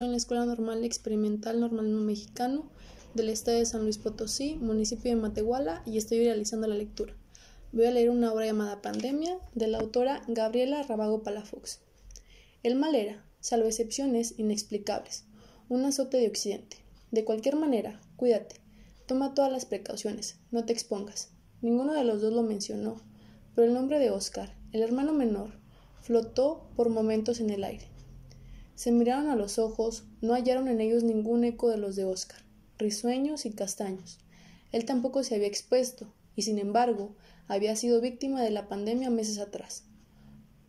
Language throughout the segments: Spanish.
en la Escuela Normal Experimental Normal Mexicano del Estado de San Luis Potosí, municipio de Matehuala, y estoy realizando la lectura. Voy a leer una obra llamada Pandemia de la autora Gabriela Rabago Palafox. El mal era, salvo excepciones inexplicables, un azote de Occidente. De cualquier manera, cuídate, toma todas las precauciones, no te expongas. Ninguno de los dos lo mencionó, pero el nombre de Oscar, el hermano menor, flotó por momentos en el aire. Se miraron a los ojos, no hallaron en ellos ningún eco de los de Oscar, risueños y castaños. Él tampoco se había expuesto, y sin embargo, había sido víctima de la pandemia meses atrás.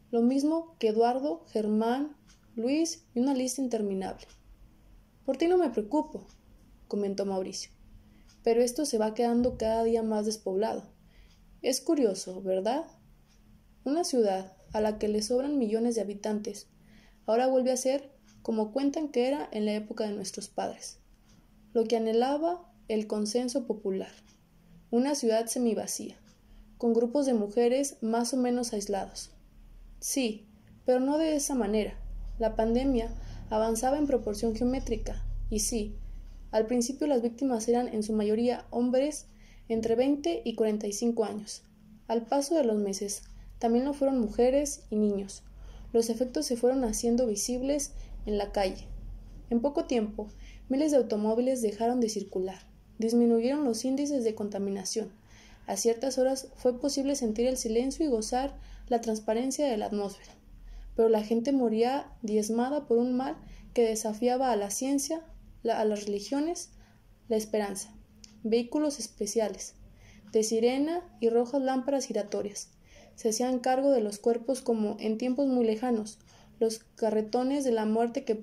Lo mismo que Eduardo, Germán, Luis y una lista interminable. Por ti no me preocupo, comentó Mauricio, pero esto se va quedando cada día más despoblado. Es curioso, ¿verdad? Una ciudad a la que le sobran millones de habitantes ahora vuelve a ser como cuentan que era en la época de nuestros padres, lo que anhelaba el consenso popular, una ciudad semivacía, con grupos de mujeres más o menos aislados. Sí, pero no de esa manera. La pandemia avanzaba en proporción geométrica, y sí, al principio las víctimas eran en su mayoría hombres entre 20 y 45 años. Al paso de los meses, también lo fueron mujeres y niños, los efectos se fueron haciendo visibles en la calle. En poco tiempo, miles de automóviles dejaron de circular, disminuyeron los índices de contaminación. A ciertas horas fue posible sentir el silencio y gozar la transparencia de la atmósfera. Pero la gente moría diezmada por un mal que desafiaba a la ciencia, a las religiones, la esperanza. Vehículos especiales, de sirena y rojas lámparas giratorias, se hacían cargo de los cuerpos como en tiempos muy lejanos, los carretones de la muerte que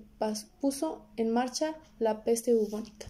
puso en marcha la peste bubónica.